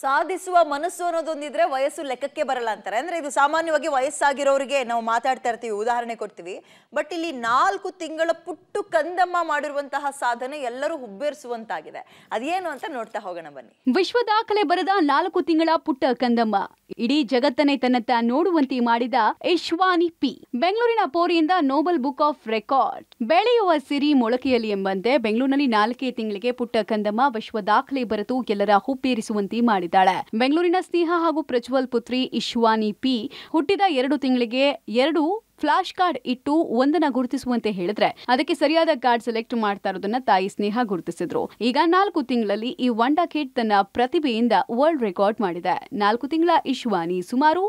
ಸಾಧಿಸುವ ಮನಸ್ಸು ಅನ್ನೋದೊಂದಿದ್ರೆ ವಯಸ್ಸು ಲೆಕ್ಕಕ್ಕೆ ಬರಲ್ಲ ಅಂತಾರೆ ಅಂದ್ರೆ ಇದು ಸಾಮಾನ್ಯವಾಗಿ ವಯಸ್ಸಾಗಿರೋರಿಗೆ ನಾವು ಮಾತಾಡ್ತಾ ಇರ್ತೀವಿ ಉದಾಹರಣೆ ಕೊಡ್ತೀವಿ ಬಟ್ ಇಲ್ಲಿ ನಾಲ್ಕು ತಿಂಗಳ ಪುಟ್ಟು ಕಂದಮ್ಮ ಮಾಡಿರುವಂತಹ ಸಾಧನೆ ಎಲ್ಲರೂ ಹುಬ್ಬೇರಿಸುವಂತಾಗಿದೆ ಅದೇನು ಅಂತ ನೋಡ್ತಾ ಹೋಗೋಣ ಬನ್ನಿ ವಿಶ್ವ ದಾಖಲೆ ಬರೆದ ನಾಲ್ಕು ತಿಂಗಳ ಪುಟ್ಟ ಕಂದಮ್ಮ ಇಡೀ ಜಗತ್ತನ್ನೇ ತನ್ನತ್ತ ನೋಡುವಂತೆ ಮಾಡಿದ ಯಶ್ವಾನಿ ಪಿ ಬೆಂಗಳೂರಿನ ಪೋರಿಯಿಂದ ನೋಬಲ್ ಬುಕ್ ಆಫ್ ರೆಕಾರ್ಡ್ ಬೆಳೆಯುವ ಸಿರಿ ಮೊಳಕೆಯಲ್ಲಿ ಎಂಬಂತೆ ಬೆಂಗಳೂರಿನಲ್ಲಿ ನಾಲ್ಕೇ ತಿಂಗಳಿಗೆ ಪುಟ್ಟ ಕಂದಮ್ಮ ವಿಶ್ವ ದಾಖಲೆ ಬರೆತು ಎಲ್ಲರ ಹುಬ್ಬೇರಿಸುವಂತೆ ಮಾಡಿದ್ದಾಳೆ ಬೆಂಗಳೂರಿನ ಸ್ನೇಹ ಹಾಗೂ ಪ್ರಜ್ವಲ್ ಪುತ್ರಿ ಇಶ್ವಾನಿ ಪಿ ಹುಟ್ಟಿದ ಎರಡು ತಿಂಗಳಿಗೆ ಎರಡು ಫ್ಲಾಶ್ ಕಾರ್ಡ್ ಇಟ್ಟು ಒಂದನ್ನ ಗುರುತಿಸುವಂತೆ ಹೇಳಿದ್ರೆ ಅದಕ್ಕೆ ಸರಿಯಾದ ಕಾರ್ಡ್ ಸೆಲೆಕ್ಟ್ ಮಾಡ್ತಾ ಇರೋದನ್ನ ತಾಯಿ ಸ್ನೇಹ ಗುರುತಿಸಿದ್ರು ಈಗ ನಾಲ್ಕು ತಿಂಗಳಲ್ಲಿ ಈ ವಂಡಾ ಕಿಟ್ ತನ್ನ ಪ್ರತಿಭೆಯಿಂದ ವರ್ಲ್ಡ್ ರೆಕಾರ್ಡ್ ಮಾಡಿದೆ ನಾಲ್ಕು ತಿಂಗಳ ಇಶ್ವಾನಿ ಸುಮಾರು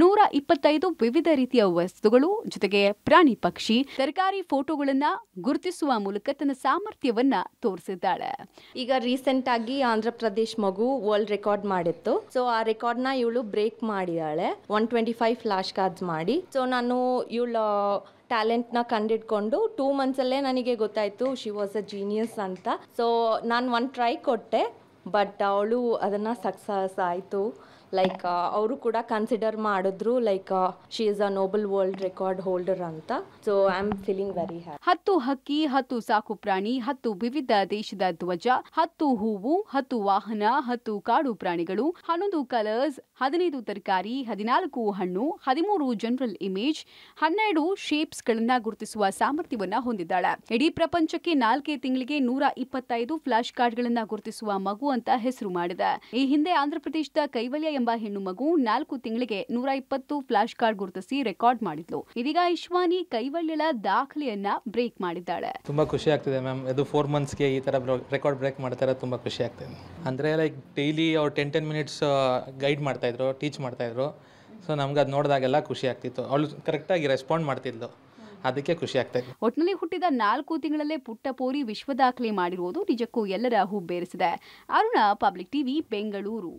ನೂರ ಇಪ್ಪತ್ತೈದು ವಿವಿಧ ರೀತಿಯ ವಸ್ತುಗಳು ಜೊತೆಗೆ ಪ್ರಾಣಿ ಪಕ್ಷಿ ತರಕಾರಿ ಫೋಟೋಗಳನ್ನ ಗುರುತಿಸುವ ಮೂಲಕ ತನ್ನ ಸಾಮರ್ಥ್ಯವನ್ನ ತೋರಿಸಿದ್ದಾಳೆ ಈಗ ರೀಸೆಂಟ್ ಆಗಿ ಆಂಧ್ರ ಪ್ರದೇಶ್ ಮಗು ವರ್ಲ್ಡ್ ರೆಕಾರ್ಡ್ ಮಾಡಿತ್ತು ಸೊ ಆ ರೆಕಾರ್ಡ್ ನ ಇವಳು ಬ್ರೇಕ್ ಮಾಡಿದಾಳೆ one twenty five flash cards ಮಾಡಿ ಸೊ ನಾನು ಇವಳ ಟ್ಯಾಲೆಂಟ್ನ ಕಂಡಿಟ್ಕೊಂಡು ಟೂ ಮಂತ್ಸಲ್ಲೇ ನನಗೆ ಗೊತ್ತಾಯಿತು ಶಿ ವಾಸ್ ಅ ಜೀನಿಯಸ್ ಅಂತ ಸೊ ನಾನು ಒಂದು ಟ್ರೈ ಕೊಟ್ಟೆ ಬಟ್ ಅವಳು ಅದನ್ನು ಸಕ್ಸಸ್ ಆಯಿತು ಲೈಕ್ uh, ಅವರು ಕೂಡ ಕನ್ಸಿಡರ್ ಮಾಡಿದ್ರು like she is a noble world record holder ಅಂತ so I am feeling very happy ಹತ್ತು ಹಕ್ಕಿ ಹತ್ತು ಸಾಕು ಪ್ರಾಣಿ ಹತ್ತು ವಿವಿಧ ದೇಶದ ಧ್ವಜ ಹತ್ತು ಹೂವು ಹತ್ತು ವಾಹನ ಹತ್ತು ಕಾಡು ಪ್ರಾಣಿಗಳು ಹನ್ನೊಂದು ಕಲರ್ಸ್ ಹದಿನೈದು ತರಕಾರಿ ಹದಿನಾಲ್ಕು ಹಣ್ಣು ಹದಿಮೂರು ಜನರಲ್ ಇಮೇಜ್ ಹನ್ನೆರಡು ಶೇಪ್ಸ್ ಗಳನ್ನ ಗುರುತಿಸುವ ಸಾಮರ್ಥ್ಯವನ್ನ ಹೊಂದಿದ್ದಾಳೆ ಇಡೀ ಪ್ರಪಂಚಕ್ಕೆ ನಾಲ್ಕೇ ತಿಂಗಳಿಗೆ ನೂರ ಇಪ್ಪತ್ತೈದು ಫ್ಲಾಶ್ ಕಾರ್ಡ್ ಗಳನ್ನ ಗುರುತಿಸುವ ಮಗು ಅಂತ ಹೆಸರು ಮಾಡಿದೆ ಈ ಹಿಂದೆ ಆಂಧ್ರಪ್ರದೇಶದ ಕೈವಲ್ಯ ಎಂಬ ಹೆಣ್ಣು ಮಗು ನಾಲ್ಕು ತಿಂಗಳಿಗೆ ನೂರ ಇಪ್ಪತ್ತು ಫ್ಲಾಶ್ ಕಾರ್ಡ್ ಗುರುತಿಸಿ ರೆಕಾರ್ಡ್ ಮಾಡಿದ್ಲು ಇದೀಗ ಇಶ್ವಾನಿ ಕೈವಳ್ಳಿಳ ದಾಖಲೆಯನ್ನ ಬ್ರೇಕ್ ಮಾಡಿದ್ದಾಳೆ ತುಂಬಾ ಖುಷಿ ಆಗ್ತಿದೆ ಮ್ಯಾಮ್ ಇದು ಫೋರ್ ಮಂತ್ಸ್ಗೆ ಈ ತರ ರೆಕಾರ್ಡ್ ಬ್ರೇಕ್ ಮಾಡ್ತಾರೆ ತುಂಬಾ ಖುಷಿ ಆಗ್ತಿದೆ ಅಂದ್ರೆ ಲೈಕ್ ಡೈಲಿ ಅವ್ರು ಟೆನ್ ಟೆನ್ ಮಿನಿಟ್ಸ್ ಗೈಡ್ ಮಾಡ್ತಾ ಇದ್ರು ಟೀಚ್ ಮಾಡ್ತಾ ಇದ್ರು ಸೊ ನಮ್ಗೆ ಅದು ನೋಡಿದಾಗೆಲ್ಲ ಖುಷಿ ಆಗ್ತಿತ್ತು ಅವಳು ಕರೆಕ್ಟಾಗಿ ರೆಸ್ಪಾಂಡ್ ಮಾಡ್ತಿದ್ಲು ಅದಕ್ಕೆ ಖುಷಿ ಆಗ್ತದೆ ಒಟ್ಟಿನಲ್ಲಿ ಹುಟ್ಟಿದ ನಾಲ್ಕು ತಿಂಗಳಲ್ಲೇ ಪುಟ್ಟ ಪೋರಿ ವಿಶ್ವ ದಾಖಲೆ ಮಾಡಿರುವುದು ನಿಜಕ್ಕೂ ಎಲ್ಲರ ಹುಬ್ಬೇರಿಸಿದೆ ಅರುಣ ಪಬ್ಲಿಕ್ ಟಿವಿ ಬೆಂಗಳೂರು